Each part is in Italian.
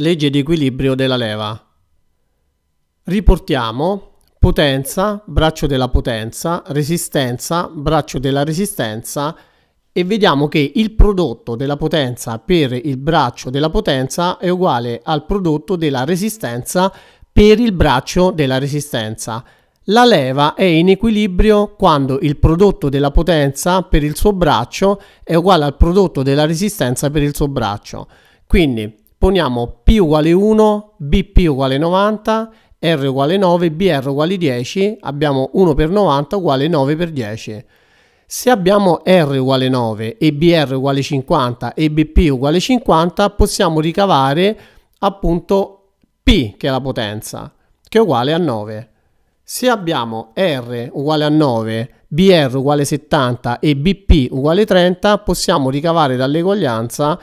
Legge di equilibrio della leva. Riportiamo potenza, braccio della potenza, resistenza, braccio della resistenza e vediamo che il prodotto della potenza per il braccio della potenza è uguale al prodotto della resistenza per il braccio della resistenza. La leva è in equilibrio quando il prodotto della potenza per il suo braccio è uguale al prodotto della resistenza per il suo braccio. Quindi poniamo P uguale 1, BP uguale 90, R uguale 9, BR uguale 10, abbiamo 1 per 90 uguale 9 per 10. Se abbiamo R uguale 9 e BR uguale 50 e BP uguale 50, possiamo ricavare appunto P, che è la potenza, che è uguale a 9. Se abbiamo R uguale a 9, BR uguale 70 e BP uguale 30, possiamo ricavare dall'eguaglianza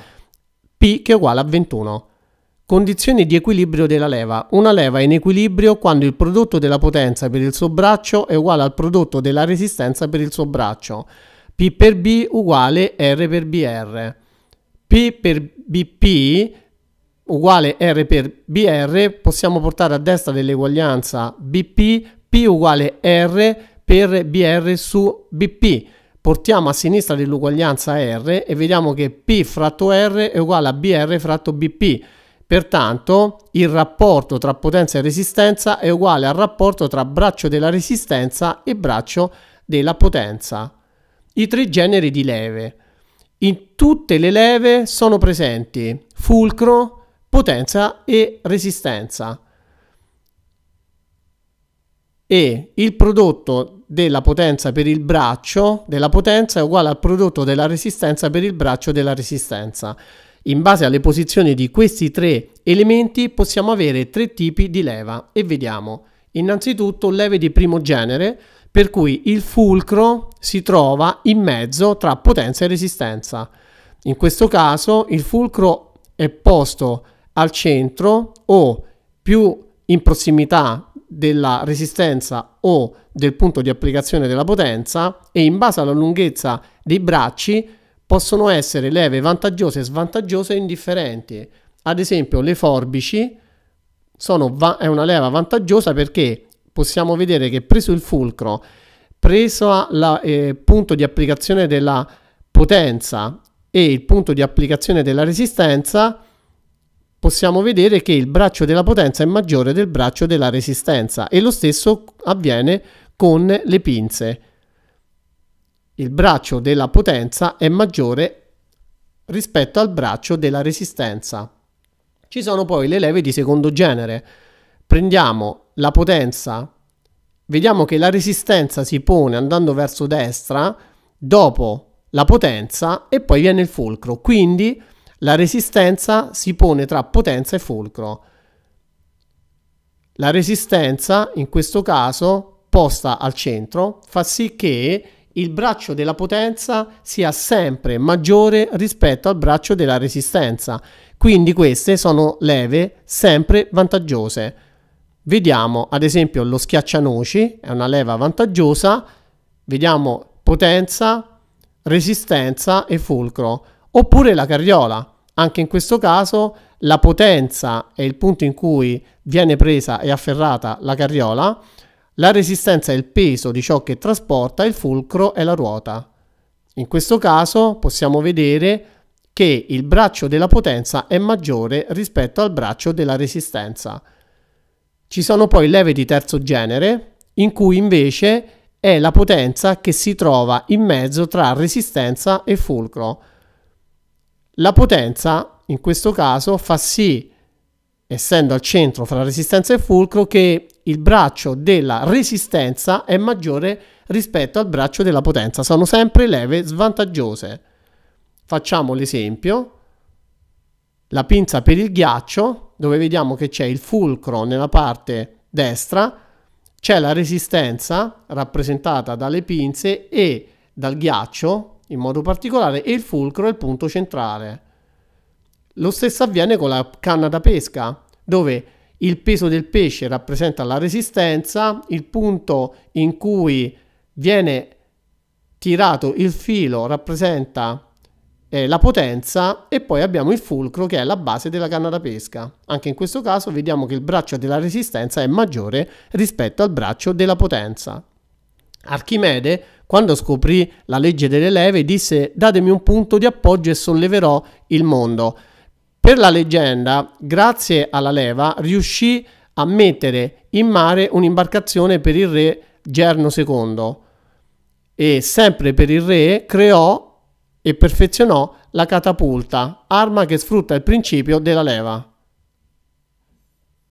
P che è uguale a 21. Condizioni di equilibrio della leva. Una leva è in equilibrio quando il prodotto della potenza per il suo braccio è uguale al prodotto della resistenza per il suo braccio. P per B uguale R per BR. P per BP uguale R per BR possiamo portare a destra dell'eguaglianza BP, P uguale R per BR su BP portiamo a sinistra dell'uguaglianza R e vediamo che P fratto R è uguale a BR fratto BP. Pertanto il rapporto tra potenza e resistenza è uguale al rapporto tra braccio della resistenza e braccio della potenza. I tre generi di leve. In tutte le leve sono presenti fulcro, potenza e resistenza e il prodotto della potenza per il braccio della potenza è uguale al prodotto della resistenza per il braccio della resistenza. In base alle posizioni di questi tre elementi possiamo avere tre tipi di leva e vediamo. Innanzitutto leve di primo genere per cui il fulcro si trova in mezzo tra potenza e resistenza. In questo caso il fulcro è posto al centro o più in prossimità della resistenza o del punto di applicazione della potenza e in base alla lunghezza dei bracci possono essere leve vantaggiose, svantaggiose e indifferenti. Ad esempio le forbici sono, è una leva vantaggiosa perché possiamo vedere che preso il fulcro, preso il eh, punto di applicazione della potenza e il punto di applicazione della resistenza, possiamo vedere che il braccio della potenza è maggiore del braccio della resistenza e lo stesso avviene con le pinze. Il braccio della potenza è maggiore rispetto al braccio della resistenza. Ci sono poi le leve di secondo genere. Prendiamo la potenza, vediamo che la resistenza si pone andando verso destra, dopo la potenza e poi viene il fulcro. Quindi la resistenza si pone tra potenza e fulcro. La resistenza, in questo caso, posta al centro, fa sì che il braccio della potenza sia sempre maggiore rispetto al braccio della resistenza. Quindi queste sono leve sempre vantaggiose. Vediamo ad esempio lo schiaccianoci, è una leva vantaggiosa. Vediamo potenza, resistenza e fulcro oppure la carriola. Anche in questo caso la potenza è il punto in cui viene presa e afferrata la carriola, la resistenza è il peso di ciò che trasporta, il fulcro è la ruota. In questo caso possiamo vedere che il braccio della potenza è maggiore rispetto al braccio della resistenza. Ci sono poi leve di terzo genere, in cui invece è la potenza che si trova in mezzo tra resistenza e fulcro. La potenza in questo caso fa sì, essendo al centro fra resistenza e fulcro, che il braccio della resistenza è maggiore rispetto al braccio della potenza. Sono sempre leve svantaggiose. Facciamo l'esempio. La pinza per il ghiaccio, dove vediamo che c'è il fulcro nella parte destra, c'è la resistenza rappresentata dalle pinze e dal ghiaccio in modo particolare e il fulcro è il punto centrale. Lo stesso avviene con la canna da pesca, dove il peso del pesce rappresenta la resistenza, il punto in cui viene tirato il filo rappresenta eh, la potenza e poi abbiamo il fulcro che è la base della canna da pesca. Anche in questo caso vediamo che il braccio della resistenza è maggiore rispetto al braccio della potenza. Archimede quando scoprì la legge delle leve disse datemi un punto di appoggio e solleverò il mondo. Per la leggenda, grazie alla leva, riuscì a mettere in mare un'imbarcazione per il re Gerno II e sempre per il re creò e perfezionò la catapulta, arma che sfrutta il principio della leva.